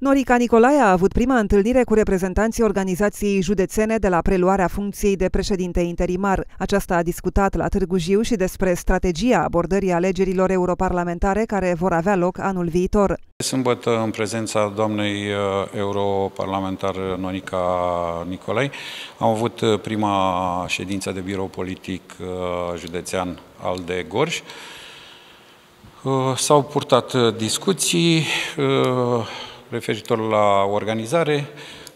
Norica Nicolae a avut prima întâlnire cu reprezentanții organizației județene de la preluarea funcției de președinte interimar. Aceasta a discutat la Târgu Jiu și despre strategia abordării alegerilor europarlamentare care vor avea loc anul viitor. Sâmbătă, în prezența doamnei uh, europarlamentar uh, Norica Nicolae, am avut uh, prima ședință de birou politic județean al de Gorj. S-au purtat discuții, referitor la organizare,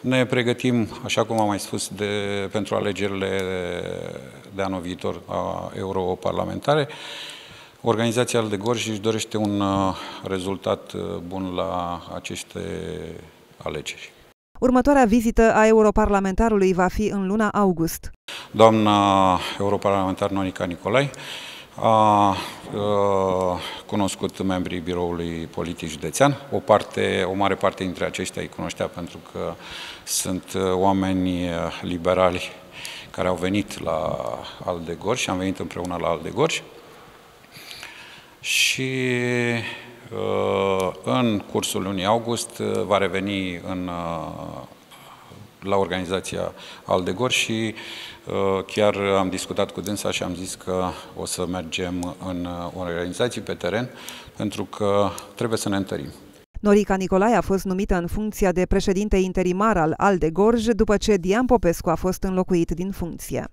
ne pregătim, așa cum am mai spus, de, pentru alegerile de anul viitor a europarlamentare. Organizația de Gorj își dorește un uh, rezultat uh, bun la aceste alegeri. Următoarea vizită a europarlamentarului va fi în luna august. Doamna europarlamentar Nonica Nicolai a, a uh, cunoscut membrii biroului politic județean. O, parte, o mare parte dintre aceștia îi cunoștea pentru că sunt uh, oameni uh, liberali care au venit la Aldegor și am venit împreună la Aldegor Și uh, în cursul lunii august va reveni în la organizația Aldegor și uh, chiar am discutat cu dânsa și am zis că o să mergem în uh, organizații pe teren pentru că trebuie să ne întărim. Norica Nicolae a fost numită în funcția de președinte interimar al Aldegorj după ce Dian Popescu a fost înlocuit din funcție.